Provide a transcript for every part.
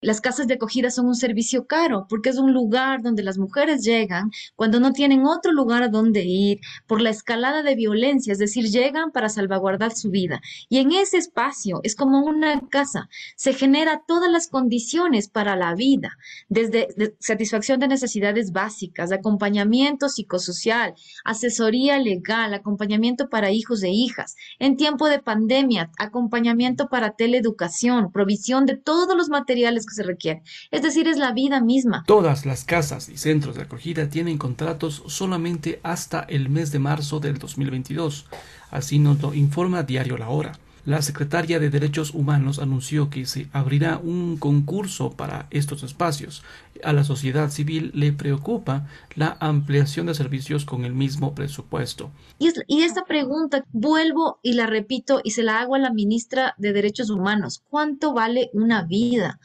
Las casas de acogida son un servicio caro porque es un lugar donde las mujeres llegan cuando no tienen otro lugar a donde ir por la escalada de violencia, es decir, llegan para salvaguardar su vida. Y en ese espacio es como una casa, se genera todas las condiciones para la vida, desde satisfacción de necesidades básicas, acompañamiento psicosocial, asesoría legal, acompañamiento para hijos e hijas, en tiempo de pandemia, acompañamiento para teleeducación, provisión de todos los materiales que se Es decir, es la vida misma. Todas las casas y centros de acogida tienen contratos solamente hasta el mes de marzo del 2022. Así nos lo informa Diario La Hora la secretaria de Derechos Humanos anunció que se abrirá un concurso para estos espacios. A la sociedad civil le preocupa la ampliación de servicios con el mismo presupuesto. Y, esta pregunta vuelvo y la repito y se la hago a la ministra de Derechos Humanos. ¿Cuánto vale una vida?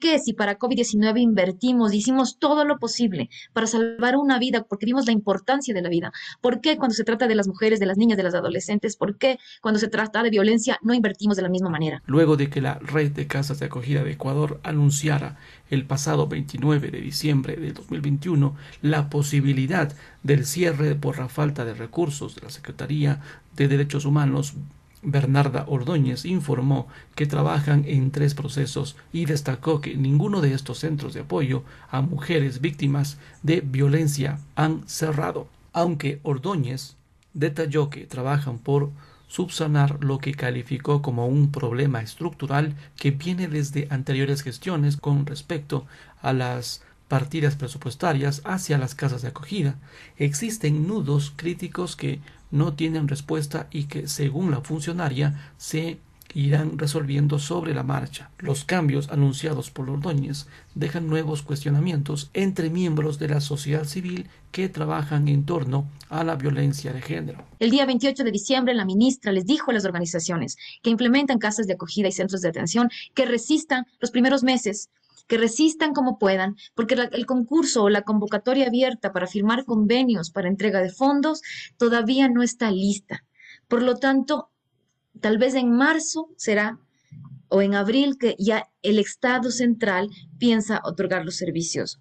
qué si para COVID-19 invertimos, hicimos todo lo posible para salvar una vida, porque vimos la importancia de la vida? ¿Por qué cuando se trata de las mujeres, de las niñas, de las adolescentes? ¿Por qué cuando se trata de violencia no invertimos de la misma manera? Luego de que la Red de Casas de Acogida de Ecuador anunciara el pasado 29 de diciembre de 2021 la posibilidad del cierre por la falta de recursos de la Secretaría de Derechos Humanos Bernarda Ordóñez informó que trabajan en tres procesos y destacó que ninguno de estos centros de apoyo a mujeres víctimas de violencia han cerrado, aunque Ordóñez detalló que trabajan por subsanar lo que calificó como un problema estructural que viene desde anteriores gestiones con respecto a las partidas presupuestarias hacia las casas de acogida, existen nudos críticos que no tienen respuesta y que, según la funcionaria, se irán resolviendo sobre la marcha. Los cambios anunciados por Ordóñez dejan nuevos cuestionamientos entre miembros de la sociedad civil que trabajan en torno a la violencia de género. El día 28 de diciembre, la ministra les dijo a las organizaciones que implementan casas de acogida y centros de atención que resistan los primeros meses que resistan como puedan, porque el concurso o la convocatoria abierta para firmar convenios para entrega de fondos todavía no está lista. Por lo tanto, tal vez en marzo será o en abril que ya el Estado central piensa otorgar los servicios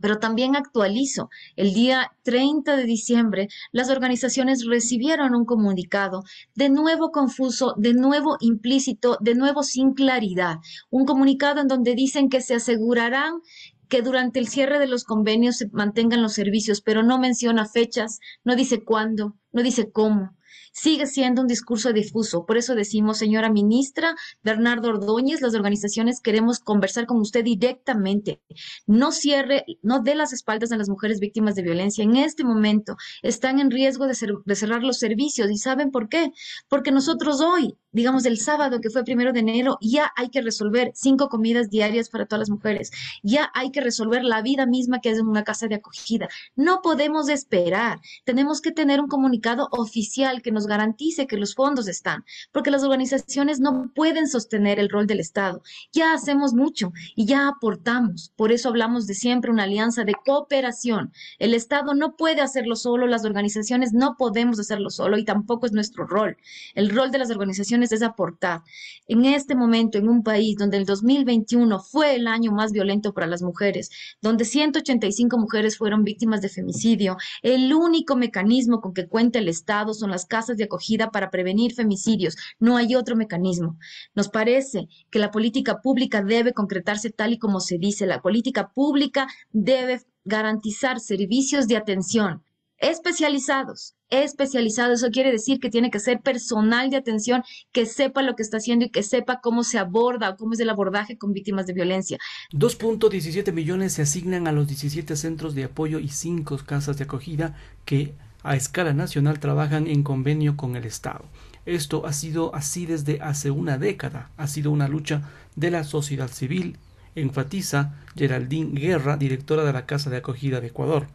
pero también actualizo, el día 30 de diciembre las organizaciones recibieron un comunicado de nuevo confuso, de nuevo implícito, de nuevo sin claridad. Un comunicado en donde dicen que se asegurarán que durante el cierre de los convenios se mantengan los servicios, pero no menciona fechas, no dice cuándo, no dice cómo. Sigue siendo un discurso difuso. Por eso decimos, señora ministra Bernardo Ordóñez, las organizaciones queremos conversar con usted directamente. No cierre, no dé las espaldas a las mujeres víctimas de violencia. En este momento están en riesgo de, cerrar los servicios. ¿Y saben por qué? Porque nosotros hoy digamos, el sábado que fue primero de enero, ya hay que resolver cinco comidas diarias para todas las mujeres, ya hay que resolver la vida misma que es en una casa de acogida. No podemos esperar, tenemos que tener un comunicado oficial que nos garantice que los fondos están, porque las organizaciones no pueden sostener el rol del Estado. Ya hacemos mucho y ya aportamos. Por eso hablamos de siempre una alianza de cooperación. El Estado no puede hacerlo solo, las organizaciones no podemos hacerlo solo y tampoco es nuestro rol. El rol de las organizaciones es aportar. En este momento, en un país donde el 2021 fue el año más violento para las mujeres, donde 185 mujeres fueron víctimas de femicidio, el único mecanismo con que cuenta el Estado son las casas de acogida para prevenir femicidios. No hay otro mecanismo. Nos parece que la política pública debe concretarse tal y como se dice. La política pública debe garantizar servicios de atención especializados. Especializado, eso quiere decir que tiene que ser personal de atención que sepa lo que está haciendo y que sepa cómo se aborda o cómo es el abordaje con víctimas de violencia. 2.17 millones se asignan a los 17 centros de apoyo y 5 casas de acogida que a escala nacional trabajan en convenio con el Estado. Esto ha sido así desde hace una década, ha sido una lucha de la sociedad civil, enfatiza Geraldine Guerra, directora de la Casa de Acogida de Ecuador.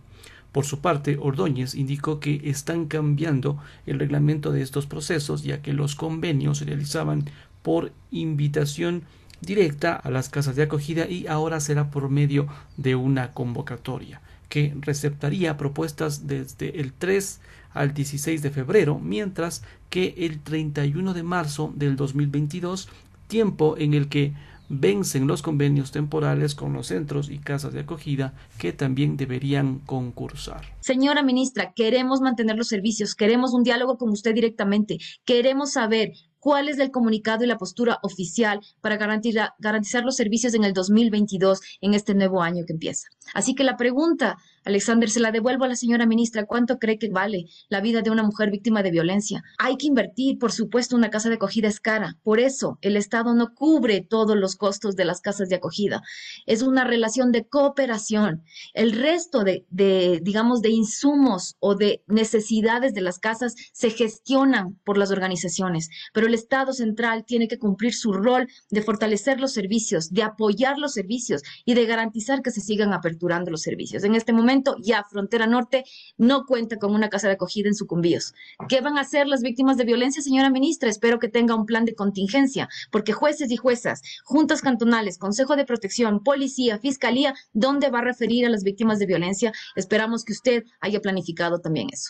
Por su parte, Ordóñez indicó que están cambiando el reglamento de estos procesos, ya que los convenios se realizaban por invitación directa a las casas de acogida y ahora será por medio de una convocatoria que receptaría propuestas desde el 3 al 16 de febrero, mientras que el 31 de marzo del 2022, tiempo en el que vencen los convenios temporales con los centros y casas de acogida que también deberían concursar. Señora ministra, queremos mantener los servicios, queremos un diálogo con usted directamente, queremos saber cuál es el comunicado y la postura oficial para garantizar, garantizar los servicios en el 2022, en este nuevo año que empieza. Así que la pregunta, Alexander, se la devuelvo a la señora ministra, ¿cuánto cree que vale la vida de una mujer víctima de violencia? Hay que invertir, por supuesto, una casa de acogida es cara, por eso el Estado no cubre todos los costos de las casas de acogida. Es una relación de cooperación. El resto de, de digamos, de insumos o de necesidades de las casas se gestionan por las organizaciones, pero el Estado central tiene que cumplir su rol de fortalecer los servicios, de apoyar los servicios y de garantizar que se sigan aperturando los servicios. En este momento ya Frontera Norte no cuenta con una casa de acogida en sucumbíos. ¿Qué van a hacer las víctimas de violencia, señora ministra? Espero que tenga un plan de contingencia, porque jueces y juezas, juntas cantonales, Consejo de Protección, Policía, Fiscalía, ¿dónde va a referir a las víctimas de violencia? Esperamos que usted haya planificado también eso.